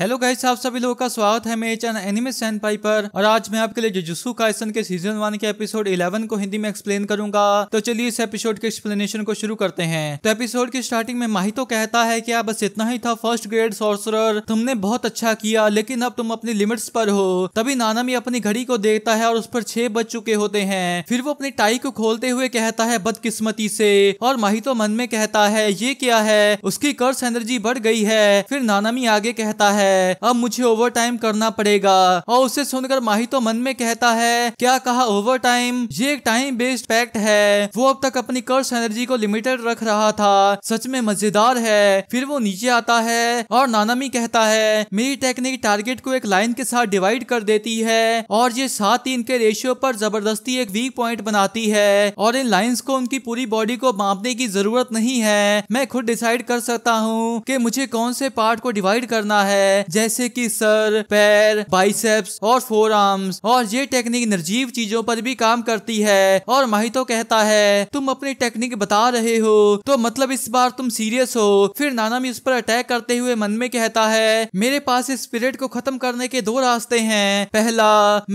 hello guys आप सभी लोगों का स्वागत है मेरे चैनल एनिमे सैनपाई पर और आज मैं आपके लिए जुजुसु काइसन के सीजन वन के एपिसोड 11 को हिंदी में एक्सप्लेन करूंगा तो चलिए इस एपिसोड के एक्सप्लेनेशन को शुरू करते हैं तो एपिसोड की स्टार्टिंग में माही तो कहता है कि हाँ, बस इतना ही था फर्स्ट ग्रेड सोर्सर तुमने बहुत अच्छा किया लेकिन अब तुम अपनी लिमिट्स पर हो तभी नानामी अपनी घड़ी को देखता है और उस पर छह बज चुके होते हैं फिर वो अपनी टाई को खोलते हुए कहता है बदकिस्मती से और माही तो मन में कहता है ये क्या है उसकी कर्स एनर्जी बढ़ गई है फिर नानामी आगे कहता है है अब मुझे ओवर टाइम करना पड़ेगा और उसे सुनकर माही तो मन में कहता है क्या कहा ओवर टाइम ये एक टाइम बेस्ड पैक्ट है वो अब तक अपनी कर्स एनर्जी को लिमिटेड रख रहा था सच में मजेदार है फिर वो नीचे आता है और नानामी कहता है मेरी टेक्निक टारगेट को एक लाइन के साथ डिवाइड कर देती है और ये सात तीन के रेशियो पर जबरदस्ती एक वीक पॉइंट बनाती है और इन लाइंस को उनकी पूरी बॉडी को मापने की जरूरत नहीं है मैं खुद डिसाइड कर सकता हूँ कि मुझे कौन से पार्ट को डिवाइड करना है है जैसे कि सर पैर बाइसेप्स और फोर आर्म्स और ये टेक्निक निर्जीव चीजों पर भी काम करती है और तो कहता है तुम अपनी टेक्निक बता रहे हो तो मतलब इस बार तुम सीरियस हो फिर भी उस पर अटैक करते हुए मन में कहता है मेरे पास इस स्पिरिट को खत्म करने के दो रास्ते हैं पहला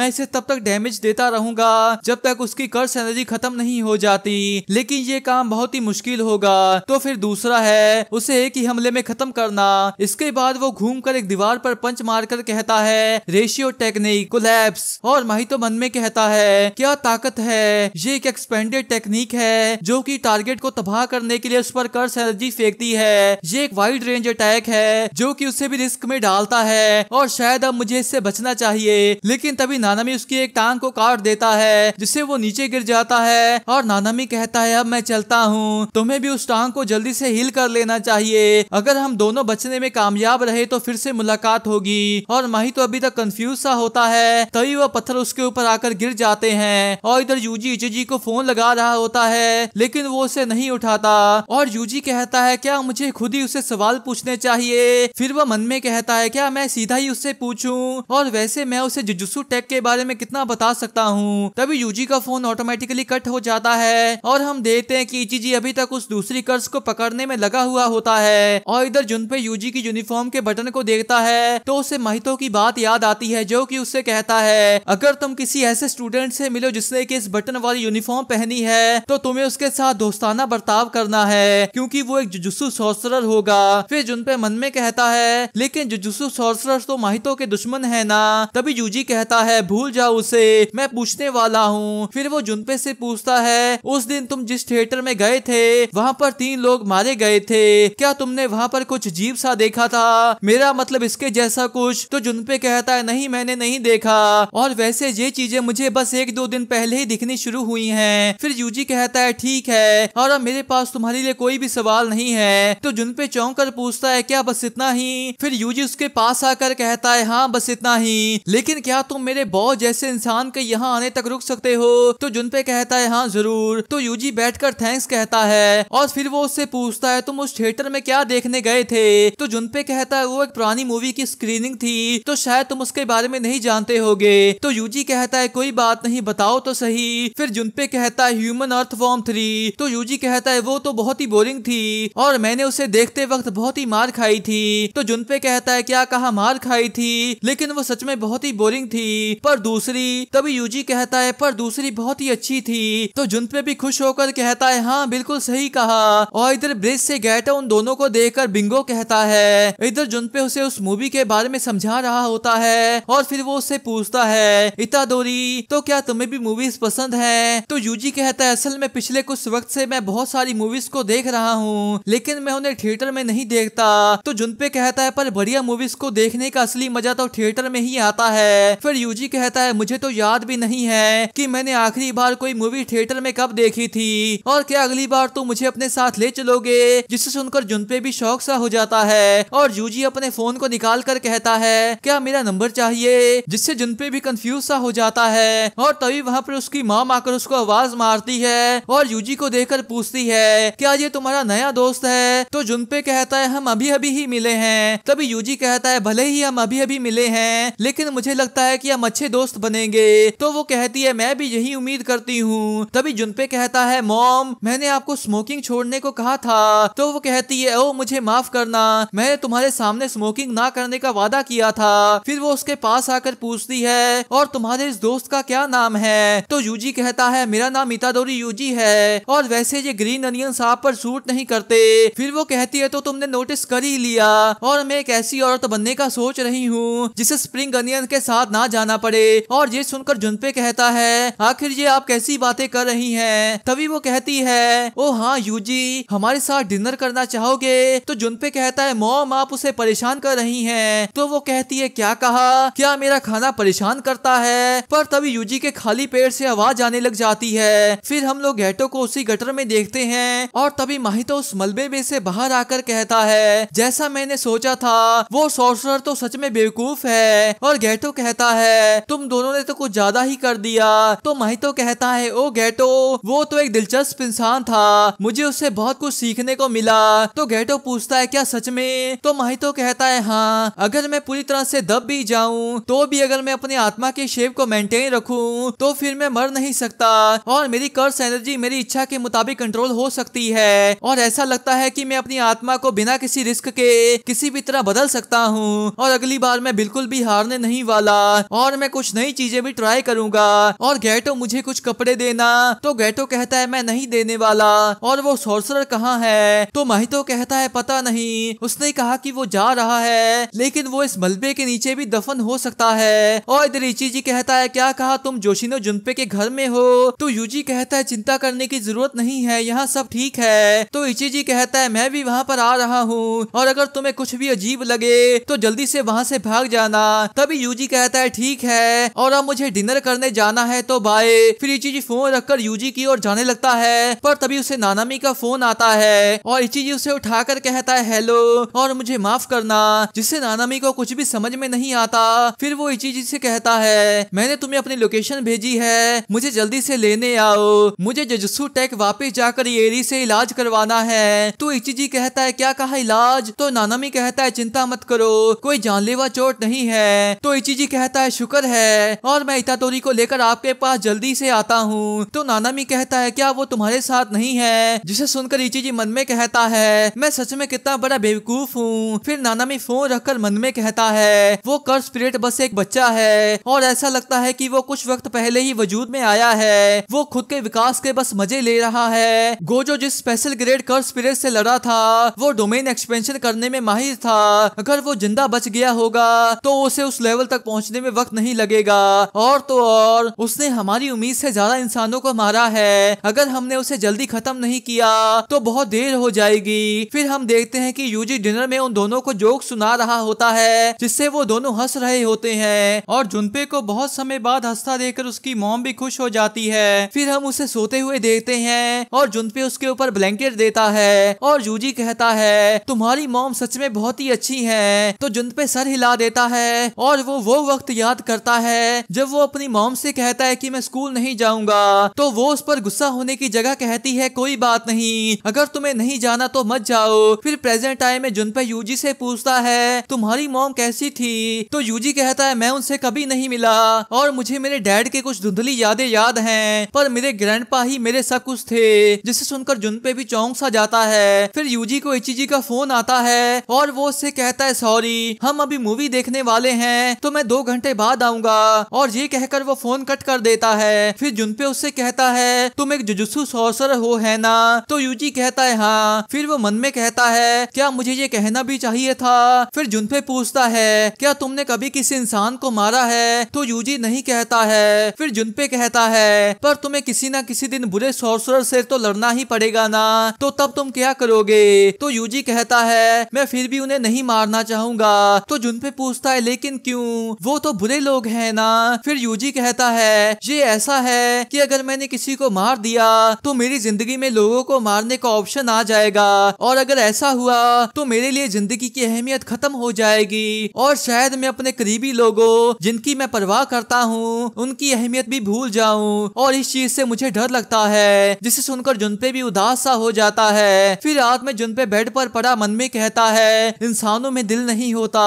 मैं इसे तब तक डैमेज देता रहूंगा जब तक उसकी कर्स एनर्जी खत्म नहीं हो जाती लेकिन ये काम बहुत ही मुश्किल होगा तो फिर दूसरा है उसे एक ही हमले में खत्म करना इसके बाद वो घूम कर एक दीवार पर पंच मारकर कहता है रेशियो टेक्निक कोलैप्स और माहितो मन में कहता है क्या ताकत है ये एक एक्सपेंडेड टेक्निक है जो कि टारगेट को तबाह करने के लिए उस पर कर्स एनर्जी फेंकती है ये एक वाइड रेंज अटैक है जो कि उसे भी रिस्क में डालता है और शायद अब मुझे इससे बचना चाहिए लेकिन तभी नानामी उसकी एक टांग को काट देता है जिससे वो नीचे गिर जाता है और नानामी कहता है अब मैं चलता हूँ तुम्हें भी उस टांग को जल्दी से हील कर लेना चाहिए अगर हम दोनों बचने में कामयाब रहे तो फिर से से मुलाकात होगी और माही तो अभी तक कंफ्यूज सा होता है तभी वह पत्थर उसके ऊपर आकर गिर जाते हैं और इधर यूजी इचजी को फोन लगा रहा होता है लेकिन वो उसे नहीं उठाता और यूजी कहता है क्या मुझे खुद ही उसे सवाल पूछने चाहिए फिर वह मन में कहता है क्या मैं सीधा ही उससे पूछूं और वैसे मैं उसे जुजुसु टेक के बारे में कितना बता सकता हूँ तभी यूजी का फोन ऑटोमेटिकली कट हो जाता है और हम देखते हैं कि इची जी अभी तक उस दूसरी कर्ज को पकड़ने में लगा हुआ होता है और इधर जुन पे यूजी की यूनिफॉर्म के बटन को देख देखता है तो उसे महितो की बात याद आती है जो कि उससे कहता है अगर तुम किसी ऐसे स्टूडेंट से मिलो जिसने की इस बटन वाली यूनिफॉर्म पहनी है तो तुम्हें उसके साथ दोस्ताना बर्ताव करना है क्योंकि वो एक जुजुसु सॉर्सरर होगा फिर जुनपे मन में कहता है लेकिन जुजुसु सॉर्सरर तो माहितो के दुश्मन है ना तभी जूजी कहता है भूल जाओ उसे मैं पूछने वाला हूँ फिर वो जुनपे से पूछता है उस दिन तुम जिस थिएटर में गए थे वहाँ पर तीन लोग मारे गए थे क्या तुमने वहाँ पर कुछ जीव सा देखा था मेरा मतलब मतलब इसके जैसा कुछ तो जुनपे कहता है नहीं मैंने नहीं देखा और वैसे ये चीजें मुझे बस एक दो दिन पहले ही दिखनी शुरू हुई है फिर यूजी कहता है ठीक है और अब मेरे पास तुम्हारे लिए कोई भी सवाल नहीं है तो जुनपे चौंक कर पूछता है क्या बस इतना ही फिर यूजी उसके पास आकर कहता है हाँ बस इतना ही लेकिन क्या तुम मेरे बॉस जैसे इंसान के यहाँ आने तक रुक सकते हो तो जुनपे कहता है हाँ जरूर तो यूजी बैठकर थैंक्स कहता है और फिर वो उससे पूछता है तुम उस थिएटर में क्या देखने गए थे तो जुनपे कहता है वो एक पुरानी पुरानी मूवी की स्क्रीनिंग थी तो शायद तुम उसके बारे में नहीं जानते होगे तो यूजी कहता है कोई बात नहीं बताओ तो सही फिर जुनपे कहता है ह्यूमन अर्थ फॉर्म थ्री तो यूजी कहता है वो तो बहुत ही बोरिंग थी और मैंने उसे देखते वक्त बहुत ही मार खाई थी तो जुनपे कहता है क्या कहा मार खाई थी लेकिन वो सच में बहुत ही बोरिंग थी पर दूसरी तभी यूजी कहता है पर दूसरी बहुत ही अच्छी थी तो जुनपे भी खुश होकर कहता है हाँ बिल्कुल सही कहा और इधर ब्रिज से गैटा उन दोनों को देख बिंगो कहता है इधर जुनपे उसे उस मूवी के बारे में समझा रहा होता है और फिर वो उससे पूछता है इतादोरी तो क्या तुम्हें भी मूवीज पसंद है तो यूजी कहता है असल में पिछले कुछ वक्त से मैं बहुत सारी मूवीज को देख रहा हूँ लेकिन मैं उन्हें थिएटर में नहीं देखता तो जुनपे कहता है पर बढ़िया मूवीज को देखने का असली मजा तो थिएटर में ही आता है फिर यूजी कहता है मुझे तो याद भी नहीं है कि मैंने आखिरी बार कोई मूवी थिएटर में कब देखी थी और क्या अगली बार तुम मुझे अपने साथ ले चलोगे जिससे सुनकर जुनपे भी शौक सा हो जाता है और यूजी अपने फोन को निकाल कर कहता है क्या मेरा नंबर चाहिए जिससे जुनपे भी कंफ्यूज सा हो जाता है और तभी वहाँ पर उसकी माँ आकर उसको आवाज मारती है और यूजी को देख पूछती है क्या ये तुम्हारा नया दोस्त है तो जुनपे कहता है हम अभी अभी ही मिले हैं तभी यूजी कहता है भले ही हम अभी अभी मिले हैं लेकिन मुझे लगता है कि हम अच्छे दोस्त बनेंगे तो वो कहती है मैं भी यही उम्मीद करती हूँ तभी जुनपे कहता है मॉम मैंने आपको स्मोकिंग छोड़ने को कहा था तो वो कहती है ओ मुझे माफ करना मैंने तुम्हारे सामने स्मोकिंग चीटिंग ना करने का वादा किया था फिर वो उसके पास आकर पूछती है और तुम्हारे इस दोस्त का क्या नाम है तो यूजी कहता है मेरा नाम इतादोरी यूजी है और वैसे ये ग्रीन अनियन साहब पर सूट नहीं करते फिर वो कहती है तो तुमने नोटिस कर ही लिया और मैं एक ऐसी औरत बनने का सोच रही हूँ जिसे स्प्रिंग अनियन के साथ ना जाना पड़े और ये सुनकर जुनपे कहता है आखिर ये आप कैसी बातें कर रही है तभी वो कहती है ओ हाँ यूजी हमारे साथ डिनर करना चाहोगे तो जुनपे कहता है मोम आप उसे परेशान कर कर रही है तो वो कहती है क्या कहा क्या मेरा खाना परेशान करता है पर तभी यूजी के खाली पेट से आवाज आने लग जाती है फिर हम लोग गेटो को उसी गटर में देखते हैं और तभी माहितो उस मलबे में से बाहर आकर कहता है जैसा मैंने सोचा था वो सोर्सर तो सच में बेवकूफ है और गैटो कहता है तुम दोनों ने तो कुछ ज्यादा ही कर दिया तो माहितो कहता है ओ गैटो वो तो एक दिलचस्प इंसान था मुझे उससे बहुत कुछ सीखने को मिला तो गैटो पूछता है क्या सच में तो माहितो कहता है है हाँ अगर मैं पूरी तरह से दब भी जाऊं तो भी अगर मैं अपनी आत्मा के शेप को मेंटेन रखूं तो फिर मैं मर नहीं सकता और मेरी कर्स एनर्जी मेरी इच्छा के मुताबिक कंट्रोल हो सकती है और ऐसा लगता है कि मैं अपनी आत्मा को बिना किसी रिस्क के किसी भी तरह बदल सकता हूँ और अगली बार मैं बिल्कुल भी हारने नहीं वाला और मैं कुछ नई चीजें भी ट्राई करूंगा और गैटो मुझे कुछ कपड़े देना तो गैटो कहता है मैं नहीं देने वाला और वो सोर्सर कहाँ है तो महितो कहता है पता नहीं उसने कहा कि वो जा रहा है है लेकिन वो इस मलबे के नीचे भी दफन हो सकता है और इधर इची जी कहता है क्या कहा तुम जोशीनो जुनपे के घर में हो तो यूजी कहता है चिंता करने की जरूरत नहीं है यहाँ सब ठीक है तो इची जी कहता है मैं भी वहाँ पर आ रहा हूँ और अगर तुम्हें कुछ भी अजीब लगे तो जल्दी से वहाँ से भाग जाना तभी यूजी कहता है ठीक है और अब मुझे डिनर करने जाना है तो बाय फिर इची जी फोन रखकर यूजी की ओर जाने लगता है पर तभी उसे नानामी का फोन आता है और इची जी उसे उठाकर कहता है हेलो और मुझे माफ करना जिससे नानामी को कुछ भी समझ में नहीं आता फिर वो जी से कहता है मैंने तुम्हें अपनी लोकेशन भेजी है मुझे जल्दी से लेने आओ मुझे जजसू टेक वापिस जाकर एरी से इलाज करवाना है तो इचिजी कहता है क्या कहा इलाज तो नानामी कहता है चिंता मत करो कोई जानलेवा चोट नहीं है तो जी कहता है शुक्र है और मैं इतातोरी को लेकर आपके पास जल्दी से आता हूँ तो नानामी कहता है क्या वो तुम्हारे साथ नहीं है जिसे सुनकर इचिजी मन में कहता है मैं सच में कितना बड़ा बेवकूफ हूँ फिर नानामी फोन रखकर मन में कहता है वो कर स्पिरिट बस एक बच्चा है और ऐसा लगता है कि वो कुछ वक्त पहले ही वजूद में आया है वो खुद के विकास के बस मजे ले रहा है गोजो जिस स्पेशल ग्रेड कर्व स्पिरिट से लड़ा था वो डोमेन एक्सपेंशन करने में माहिर था अगर वो जिंदा बच गया होगा तो उसे उस लेवल तक पहुंचने में वक्त नहीं लगेगा और तो और उसने हमारी उम्मीद से ज्यादा इंसानों को मारा है अगर हमने उसे जल्दी खत्म नहीं किया तो बहुत देर हो जाएगी फिर हम देखते हैं कि यूजी डिनर में उन दोनों को जोक सुन सुना रहा होता है जिससे वो दोनों हंस रहे होते हैं और जुनपे को बहुत समय बाद हंसता देखकर उसकी मोम भी खुश हो जाती है फिर हम उसे सोते हुए देखते हैं और जुनपे उसके ऊपर ब्लैंकेट देता है और जूजी कहता है तुम्हारी मोम सच में बहुत ही अच्छी है तो जुनपे सर हिला देता है और वो वो वक्त याद करता है जब वो अपनी मोम से कहता है की मैं स्कूल नहीं जाऊंगा तो वो उस पर गुस्सा होने की जगह कहती है कोई बात नहीं अगर तुम्हें नहीं जाना तो मत जाओ फिर प्रेजेंट टाइम में जुनपे यूजी से पूछता है है तुम्हारी मॉम कैसी थी तो यूजी कहता है मैं उनसे कभी नहीं मिला और मुझे मेरे डैड के कुछ धुंधली यादें याद हैं पर मेरे ग्रैंड ही मेरे सब कुछ थे जिसे सुनकर पे भी चौंक सा जाता है फिर यूजी को इचिजी का फोन आता है और वो उससे कहता है सॉरी हम अभी मूवी देखने वाले हैं तो मैं दो घंटे बाद आऊंगा और ये कहकर वो फोन कट कर देता है फिर जुन पे उससे कहता है तुम एक जुजुत्सु सोसर हो है ना तो यूजी कहता है हाँ फिर वो मन में कहता है क्या मुझे ये कहना भी चाहिए था फिर जुनफे पूछता है क्या तुमने कभी किसी इंसान को मारा है तो यूजी नहीं कहता है फिर जुनपे कहता है पर तुम्हें किसी न किसी दिन बुरे सोर्सर से तो लड़ना ही पड़ेगा ना तो तब तुम क्या करोगे तो यूजी कहता है मैं फिर भी उन्हें नहीं मारना चाहूंगा तो जुनपे पूछता है लेकिन क्यों वो तो बुरे लोग हैं ना फिर यूजी कहता है ये ऐसा है कि अगर मैंने किसी को मार दिया तो मेरी जिंदगी में लोगों को मारने का ऑप्शन आ जाएगा और अगर ऐसा हुआ तो मेरे लिए जिंदगी की अहमियत खत्म हो जाएगी और शायद मैं अपने करीबी लोगों जिनकी मैं परवाह करता हूँ उनकी अहमियत भी भूल जाऊँ और इस चीज से मुझे डर लगता है जिसे सुनकर जुनपे भी उदास सा हो जाता है फिर रात में जुनपे बेड पर पड़ा मन में कहता है इंसानों में दिल नहीं होता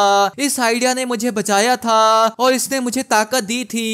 इस आइडिया ने मुझे बचाया था और इसने मुझे ताकत दी थी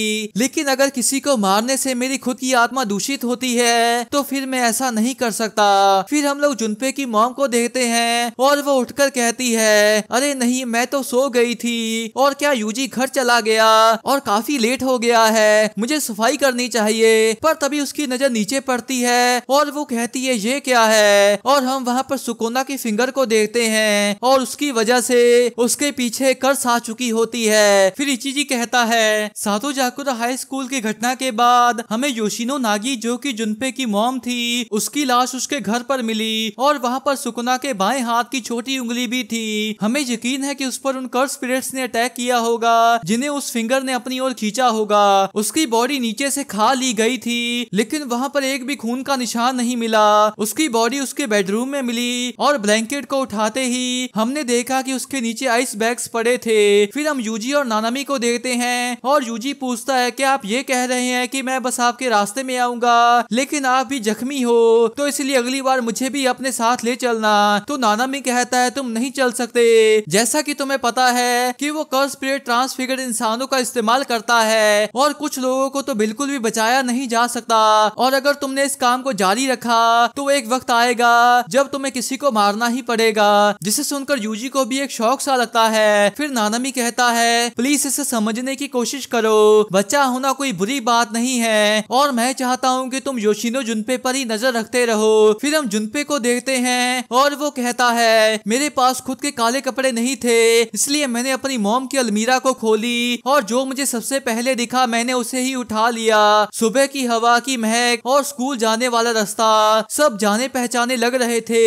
लेकिन अगर किसी को मारने से मेरी खुद की आत्मा दूषित होती है तो फिर मैं ऐसा नहीं कर सकता फिर हम लोग जुनपे की मोम को देखते हैं और वो उठकर कहती है अरे नहीं मैं तो सो गई थी और क्या यूजी घर चला गया और काफी लेट हो गया है मुझे सफाई करनी चाहिए पर तभी उसकी नजर नीचे पड़ती है और वो कहती है ये क्या है और हम वहाँ पर सुकोना की फिंगर को देखते हैं और उसकी वजह से उसके पीछे कर्स आ चुकी होती है फिर जी कहता है साधु जाकुरा हाई स्कूल की घटना के बाद हमें योशिनो नागी जो कि जुनपे की मोम थी उसकी लाश उसके घर पर मिली और वहाँ पर सुकुना के बाएं हाथ की छोटी उंगली भी थी हमें हमें यकीन है कि उस पर उन कर्स पीरियड्स ने अटैक किया होगा जिन्हें उस फिंगर ने अपनी ओर खींचा होगा उसकी बॉडी नीचे से खा ली गई थी लेकिन वहाँ पर एक भी खून का निशान नहीं मिला उसकी बॉडी उसके बेडरूम में मिली और ब्लैंकेट को उठाते ही हमने देखा की उसके नीचे आइस बैग्स पड़े थे फिर हम यूजी और नानामी को देखते हैं और यूजी पूछता है की आप ये कह रहे हैं की मैं बस आपके रास्ते में आऊंगा लेकिन आप भी जख्मी हो तो इसलिए अगली बार मुझे भी अपने साथ ले चलना तो नानामी कहता है तुम नहीं चल सकते जैसा कि तुम्हें पता है कि वो कर्ज पीरियड ट्रांसफिगर्ड इंसानों का इस्तेमाल करता है और कुछ लोगों को तो बिल्कुल भी बचाया नहीं जा सकता और अगर तुमने इस काम को जारी रखा तो एक वक्त आएगा जब तुम्हें किसी को मारना ही पड़ेगा जिसे सुनकर यूजी को भी एक शौक सा लगता है फिर नानमी कहता है प्लीज इसे समझने की कोशिश करो बच्चा होना कोई बुरी बात नहीं है और मैं चाहता हूँ की तुम योशिनो जुनपे पर ही नजर रखते रहो फिर हम जुनपे को देखते हैं और वो कहता है मेरे पास खुद के काले कपड़े कपड़े नहीं थे इसलिए मैंने अपनी मोम की अलमीरा को खोली और जो मुझे सबसे पहले दिखा मैंने उसे ही उठा लिया सुबह की हवा की महक और स्कूल जाने वाला रास्ता सब जाने पहचाने लग रहे थे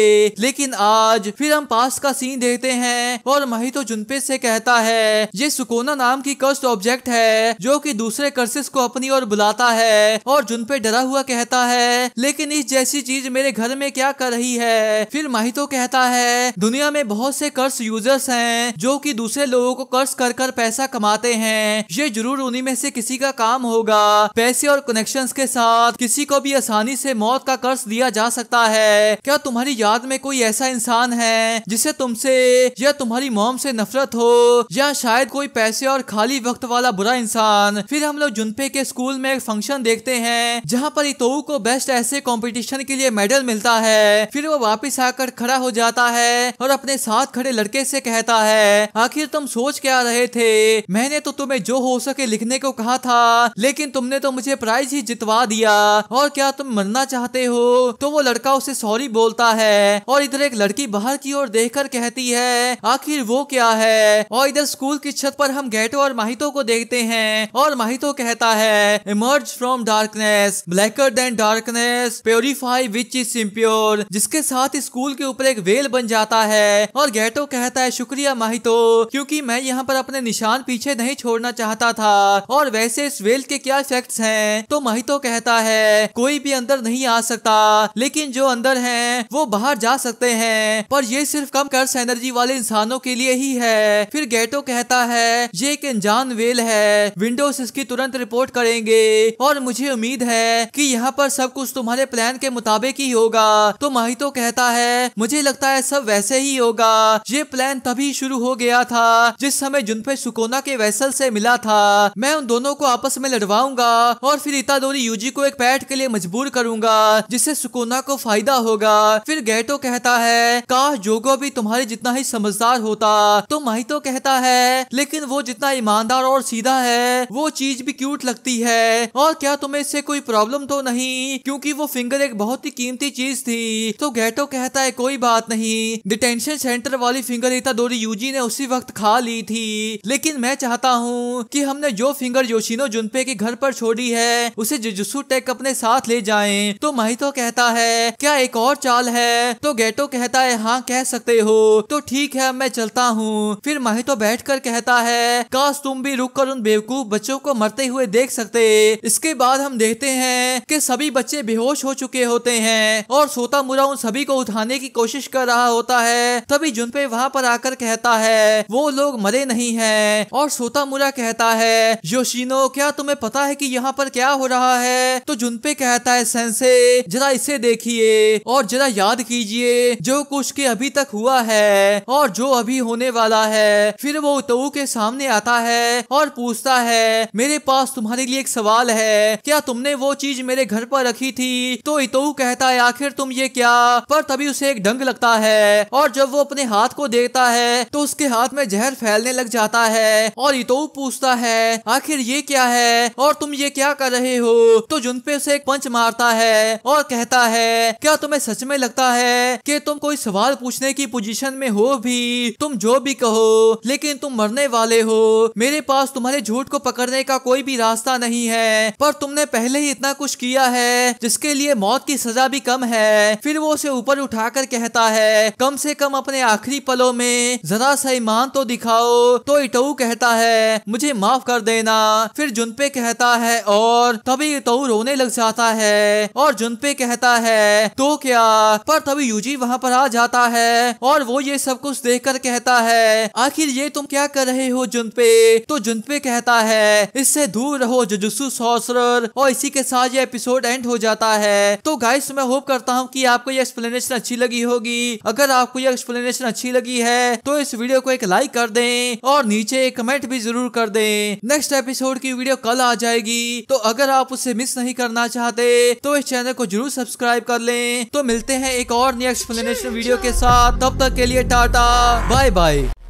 लेकिन आज फिर हम पास का सीन देखते हैं और मही तो जुनपे से कहता है ये सुकोना नाम की कर्स्ट ऑब्जेक्ट है जो कि दूसरे कर्सिस को अपनी ओर बुलाता है और जुनपे डरा हुआ कहता है लेकिन इस जैसी चीज मेरे घर में क्या कर रही है फिर महितो तो कहता है दुनिया में बहुत से कर्स यूज यूजर्स हैं जो कि दूसरे लोगों को कर्ज कर कर पैसा कमाते हैं ये जरूर उन्हीं में से किसी का काम होगा पैसे और कनेक्शन के साथ किसी को भी आसानी से मौत का कर्ज दिया जा सकता है क्या तुम्हारी याद में कोई ऐसा इंसान है जिसे तुमसे या तुम्हारी मोम से नफरत हो या शायद कोई पैसे और खाली वक्त वाला बुरा इंसान फिर हम लोग जुनपे के स्कूल में एक फंक्शन देखते हैं जहाँ पर इतो को बेस्ट ऐसे कंपटीशन के लिए मेडल मिलता है फिर वो वापस आकर खड़ा हो जाता है और अपने साथ खड़े लड़के से कहता है आखिर तुम सोच क्या रहे थे मैंने तो तुम्हें जो हो सके लिखने को कहा था लेकिन तुमने तो मुझे प्राइज ही जितवा दिया और क्या तुम मरना चाहते हो तो वो लड़का उसे सॉरी बोलता है और इधर एक लड़की बाहर की ओर देख कहती है आखिर वो क्या है और इधर स्कूल की छत पर हम गेटो और माहितो को देखते हैं और माहितो कहता है emerge from darkness blacker than darkness purify which is impure जिसके साथ स्कूल के ऊपर एक वेल बन जाता है और गेटो कहता है शुक्रिया माही तो क्योंकि मैं यहाँ पर अपने निशान पीछे नहीं छोड़ना चाहता था और वैसे इस वेल के क्या इफेक्ट हैं तो महितो कहता है कोई भी अंदर नहीं आ सकता लेकिन जो अंदर है वो बाहर जा सकते हैं पर ये सिर्फ कम कर्स एनर्जी वाले इंसानों के लिए ही है फिर गेटो कहता है ये एक अनजान वेल है विंडोज इसकी तुरंत रिपोर्ट करेंगे और मुझे उम्मीद है कि यहाँ पर सब कुछ तुम्हारे प्लान के मुताबिक ही होगा तो महितो कहता है मुझे लगता है सब वैसे ही होगा ये प्लान प्लान तभी शुरू हो गया था जिस समय जुनपे सुकोना के वैसल से मिला था मैं उन दोनों को आपस में लड़वाऊंगा और फिर इतादोरी यूजी को एक पैट के लिए मजबूर करूंगा जिससे सुकोना को फायदा होगा फिर गैटो कहता है काश जोगो भी तुम्हारी जितना ही समझदार होता तो माहितो कहता है लेकिन वो जितना ईमानदार और सीधा है वो चीज भी क्यूट लगती है और क्या तुम्हें इससे कोई प्रॉब्लम तो नहीं क्योंकि वो फिंगर एक बहुत ही कीमती चीज थी तो गैटो कहता है कोई बात नहीं डिटेंशन सेंटर वाली फिंगर रीता डोरी यूजी ने उसी वक्त खा ली थी लेकिन मैं चाहता हूँ कि हमने जो फिंगर योशिनो जुनपे के घर पर छोड़ी है उसे जुजुसु टेक अपने साथ ले जाए तो माहितो कहता है क्या एक और चाल है तो गेटो कहता है हाँ कह सकते हो तो ठीक है मैं चलता हूँ फिर माहितो कर कहता है काश तुम भी रुक कर उन बेवकूफ बच्चों को मरते हुए देख सकते इसके बाद हम देखते हैं कि सभी बच्चे बेहोश हो चुके होते हैं और सोता मुरा उन सभी को उठाने की कोशिश कर रहा होता है तभी जुनपे वहाँ पर पर आकर कहता है वो लोग मरे नहीं हैं और सोतामुरा कहता है योशिनो क्या तुम्हें पता है कि यहाँ पर क्या हो रहा है तो जुनपे कहता है सेंसे जरा इसे देखिए और जरा याद कीजिए जो कुछ के अभी तक हुआ है और जो अभी होने वाला है फिर वो उतऊ के सामने आता है और पूछता है मेरे पास तुम्हारे लिए एक सवाल है क्या तुमने वो चीज मेरे घर पर रखी थी तो इतऊ कहता है आखिर तुम ये क्या पर तभी उसे एक डंग लगता है और जब वो अपने हाथ को देख देता है तो उसके हाथ में जहर फैलने लग जाता है और इतो पूछता है आखिर ये क्या है और तुम ये क्या कर रहे हो तो जुनपे उसे एक पंच मारता है और कहता है क्या तुम्हें सच में लगता है कि तुम कोई सवाल पूछने की पोजीशन में हो भी तुम जो भी कहो लेकिन तुम मरने वाले हो मेरे पास तुम्हारे झूठ को पकड़ने का कोई भी रास्ता नहीं है पर तुमने पहले ही इतना कुछ किया है जिसके लिए मौत की सजा भी कम है फिर वो उसे ऊपर उठाकर कहता है कम से कम अपने आखिरी पलों में में जरा सा ईमान तो दिखाओ तो इटऊ कहता है मुझे माफ कर देना फिर जुनपे कहता है और तभी इटऊ रोने लग जाता है और जुनपे कहता है तो क्या पर तभी यूजी वहाँ पर आ जाता है और वो ये सब कुछ देख कर कहता है आखिर ये तुम क्या कर रहे हो जुनपे तो जुनपे कहता है इससे दूर रहो जुजुसु सॉसरर और इसी के साथ ये एपिसोड एंड हो जाता है तो गाइस मैं होप करता हूँ कि आपको ये एक्सप्लेनेशन अच्छी लगी होगी अगर आपको ये एक्सप्लेनेशन अच्छी लगी है है तो इस वीडियो को एक लाइक कर दे और नीचे एक कमेंट भी जरूर कर दे नेक्स्ट एपिसोड की वीडियो कल आ जाएगी तो अगर आप उसे मिस नहीं करना चाहते तो इस चैनल को जरूर सब्सक्राइब कर ले तो मिलते हैं एक और नेक्स्ट एक्सप्लेनेशन वीडियो के साथ तब तक के लिए टाटा बाय बाय